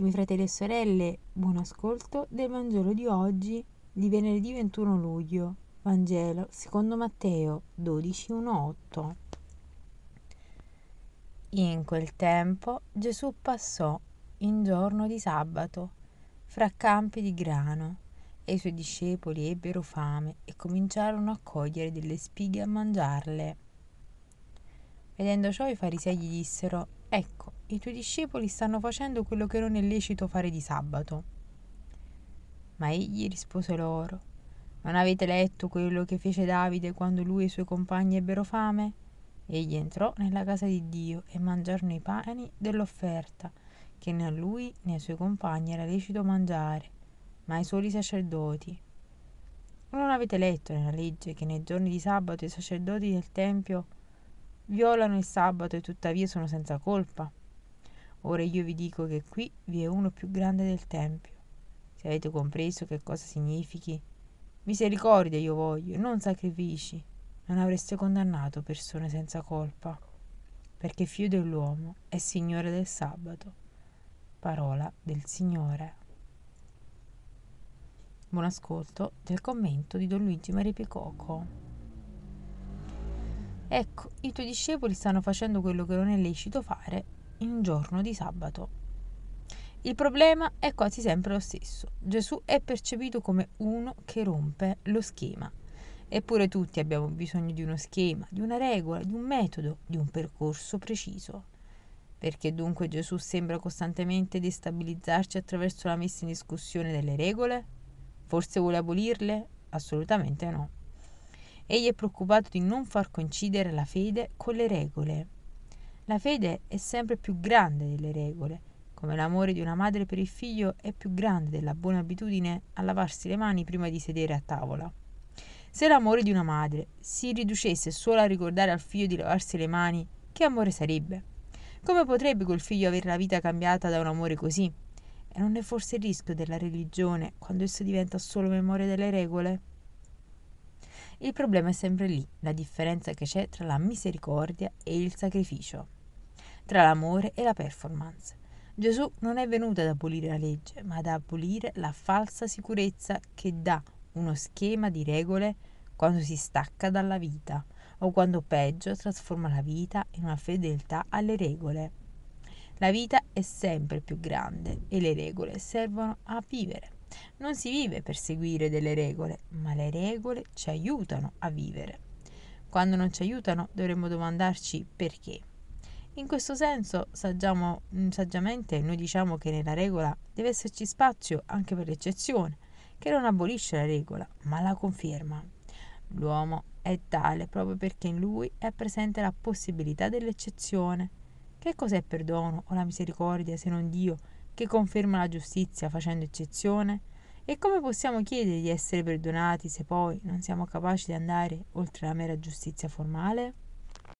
Carissimi fratelli e sorelle, buon ascolto del Vangelo di oggi, di venerdì 21 luglio. Vangelo secondo Matteo 12.1.8. In quel tempo Gesù passò in giorno di sabato fra campi di grano e i suoi discepoli ebbero fame e cominciarono a cogliere delle spighe e a mangiarle. Vedendo ciò i farisei gli dissero, ecco, i tuoi discepoli stanno facendo quello che non è lecito fare di sabato. Ma egli rispose loro, non avete letto quello che fece Davide quando lui e i suoi compagni ebbero fame? Egli entrò nella casa di Dio e mangiarono i pani dell'offerta, che né a lui né ai suoi compagni era lecito mangiare, ma ai soli sacerdoti. Non avete letto nella legge che nei giorni di sabato i sacerdoti del Tempio violano il sabato e tuttavia sono senza colpa? Ora io vi dico che qui vi è uno più grande del Tempio. Se avete compreso che cosa significhi, misericordia io voglio, non sacrifici. Non avreste condannato persone senza colpa, perché figlio dell'uomo è Signore del sabato. Parola del Signore. Buon ascolto del commento di Don Luigi Maria Picocco. Ecco, i tuoi discepoli stanno facendo quello che non è lecito fare in giorno di sabato. Il problema è quasi sempre lo stesso. Gesù è percepito come uno che rompe lo schema. Eppure tutti abbiamo bisogno di uno schema, di una regola, di un metodo, di un percorso preciso. Perché dunque Gesù sembra costantemente destabilizzarci attraverso la messa in discussione delle regole? Forse vuole abolirle? Assolutamente no. Egli è preoccupato di non far coincidere la fede con le regole la fede è sempre più grande delle regole, come l'amore di una madre per il figlio è più grande della buona abitudine a lavarsi le mani prima di sedere a tavola. Se l'amore di una madre si riducesse solo a ricordare al figlio di lavarsi le mani, che amore sarebbe? Come potrebbe quel figlio avere la vita cambiata da un amore così? E non è forse il rischio della religione quando esso diventa solo memoria delle regole? Il problema è sempre lì, la differenza che c'è tra la misericordia e il sacrificio tra l'amore e la performance. Gesù non è venuto ad abolire la legge, ma ad abolire la falsa sicurezza che dà uno schema di regole quando si stacca dalla vita o quando peggio trasforma la vita in una fedeltà alle regole. La vita è sempre più grande e le regole servono a vivere. Non si vive per seguire delle regole, ma le regole ci aiutano a vivere. Quando non ci aiutano dovremmo domandarci perché. In questo senso, saggiamo, mm, saggiamente, noi diciamo che nella regola deve esserci spazio anche per l'eccezione, che non abolisce la regola, ma la conferma. L'uomo è tale proprio perché in lui è presente la possibilità dell'eccezione. Che cos'è il perdono o la misericordia se non Dio che conferma la giustizia facendo eccezione? E come possiamo chiedere di essere perdonati se poi non siamo capaci di andare oltre la mera giustizia formale?